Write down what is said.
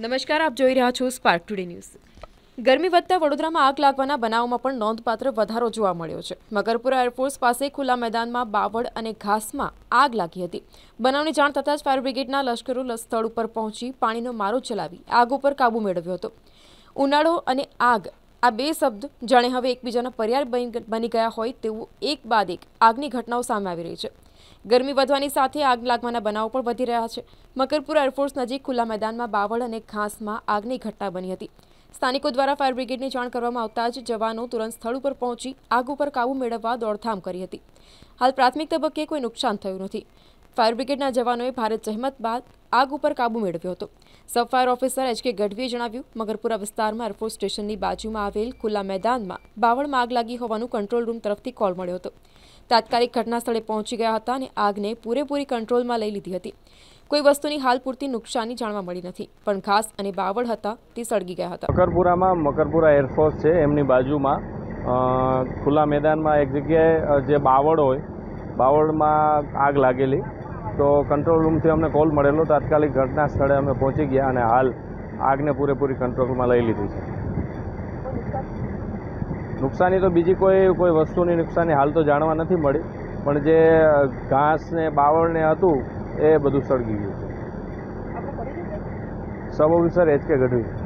નમસ્કાર આપ જોઈ રહ્યા છો સ્પાર્ક ટુડે ન્યૂઝ ગરમી વધતા વડોદરામાં આગ લાગવાના બનાવોમાં પણ નોંધપાત્ર વધારો જોવા મળ્યો છે મકરપુરા એરફોર્સ પાસે ખુલ્લા મેદાનમાં બાવળ અને ઘાસમાં આગ લાગી હતી બનાવની જાણ થતાં જ ફાયર બ્રિગેડના લશ્કરો સ્થળ ઉપર પહોંચી પાણીનો મારો ચલાવી આગ ઉપર કાબૂ મેળવ્યો હતો ઉનાળો અને આગ આ બે શબ્દ જાણે હવે એકબીજાના પર્યાય બની ગયા હોય તેવું એક બાદ એક આગની ઘટનાઓ સામે આવી રહી છે ગરમી વધવાની સાથે આગ લાગવાના બનાવો પણ વધી રહ્યા છે મકરપુર એરફોર્સ નજીક ખુલ્લા મેદાનમાં બાવળ અને ઘાસમાં આગની ઘટના બની હતી સ્થાનિકો દ્વારા ફાયર બ્રિગેડની જાણ કરવામાં આવતા જ જવાનો તુરંત સ્થળ ઉપર પહોંચી આગ ઉપર કાબૂ મેળવવા દોડધામ કરી હતી હાલ પ્રાથમિક તબક્કે કોઈ નુકસાન થયું નથી ફાયર બ્રિગેડના જવાનોએ ભારે જહેમત બાદ આગ ઉપર કાબુ મેળવ્યો હતો સબ ફાયર ઓફિસર એચ કે ગઢવીએ જણાવ્યું મગરપુરા વિસ્તારમાં એરફોર્સ સ્ટેશનની બાજુમાં આવેલ ખુલ્લા મેદાનમાં બાવળમાં આગ લાગી હોવાનું કંટ્રોલ રૂમ તરફથી કોલ મળ્યો હતો તાત્કાલિક ઘટના સ્થળે પહોંચી ગયા હતા અને આગને પૂરેપૂરી કંટ્રોલમાં લઈ લીધી હતી કોઈ વસ્તુની હાલ પૂરતી નુકસાની જાણવા મળી નથી પણ ઘાસ અને બાવળ હતા તે સળગી ગયા હતા મકરપુરામાં મકરપુરા એરફોર્સ છે એમની બાજુમાં ખુલ્લા મેદાનમાં એક જગ્યાએ જે બાવળ હોય બાવળમાં આગ લાગેલી તો કંટ્રોલ રૂમથી અમને કોલ મળેલો તાત્કાલિક ઘટના સ્થળે અમે પહોંચી ગયા અને હાલ આગને પૂરેપૂરી કંટ્રોલમાં લઈ લીધી છે નુકસાની તો બીજી કોઈ કોઈ વસ્તુની નુકસાની હાલ તો જાણવા નથી મળી પણ જે ઘાસ ને બાવળ ને હતું એ બધું સળગી ગયું છે સબોવિસર ઓફિસર એચ કે ગઢવી